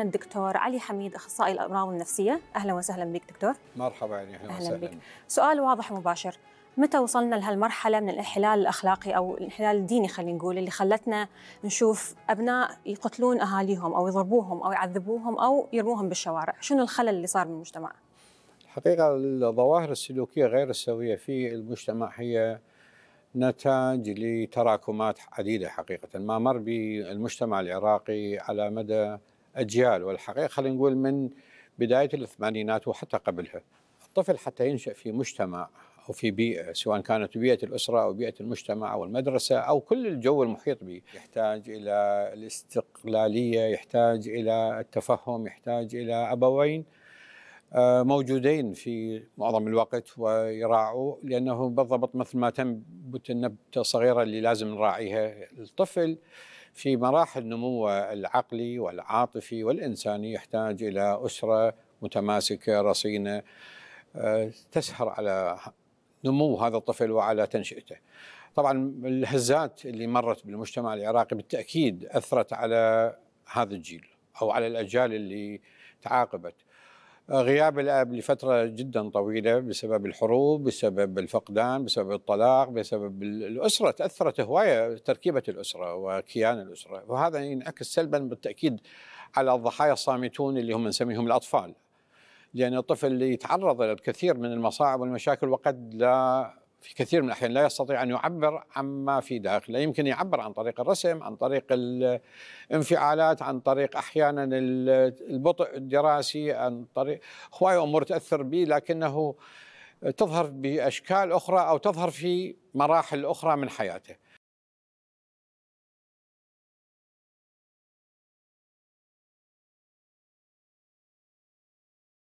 الدكتور علي حميد اخصائي الامراض النفسيه اهلا وسهلا بك دكتور مرحبا يعني اهلا, أهلا بك سؤال واضح ومباشر متى وصلنا لهالمرحله من الانحلال الاخلاقي او الانحلال الديني خلينا نقول اللي خلتنا نشوف ابناء يقتلون اهاليهم او يضربوهم او يعذبوهم او يرموهم بالشوارع شنو الخلل اللي صار بالمجتمع الحقيقه الظواهر السلوكيه غير السويه في المجتمع هي نتاج لتراكمات عديده حقيقه ما مر بالمجتمع العراقي على مدى اجيال والحقيقه خلينا نقول من بدايه الثمانينات وحتى قبلها الطفل حتى ينشا في مجتمع او في بيئه سواء كانت بيئه الاسره او بيئه المجتمع او المدرسه او كل الجو المحيط به يحتاج الى الاستقلاليه يحتاج الى التفهم يحتاج الى ابوين آه، موجودين في معظم الوقت ويراعوا لانه بالضبط مثل ما تم النبته الصغيره اللي لازم نراعيها الطفل في مراحل نموه العقلي والعاطفي والانساني يحتاج الى اسره متماسكه رصينه آه، تسهر على نمو هذا الطفل وعلى تنشئته. طبعا الهزات اللي مرت بالمجتمع العراقي بالتاكيد اثرت على هذا الجيل او على الاجيال اللي تعاقبت. غياب الاب لفتره جدا طويله بسبب الحروب بسبب الفقدان بسبب الطلاق بسبب الاسره تاثرت هوايه تركيبه الاسره وكيان الاسره وهذا ينعكس سلبا بالتاكيد على الضحايا الصامتون اللي هم نسميهم الاطفال لان الطفل يتعرض للكثير من المصاعب والمشاكل وقد لا في كثير من الأحيان لا يستطيع أن يعبر عما في داخله يمكن يعبر عن طريق الرسم عن طريق الانفعالات عن طريق أحيانا البطء الدراسي عن طريق هواي أمور تأثر به لكنه تظهر بأشكال أخرى أو تظهر في مراحل أخرى من حياته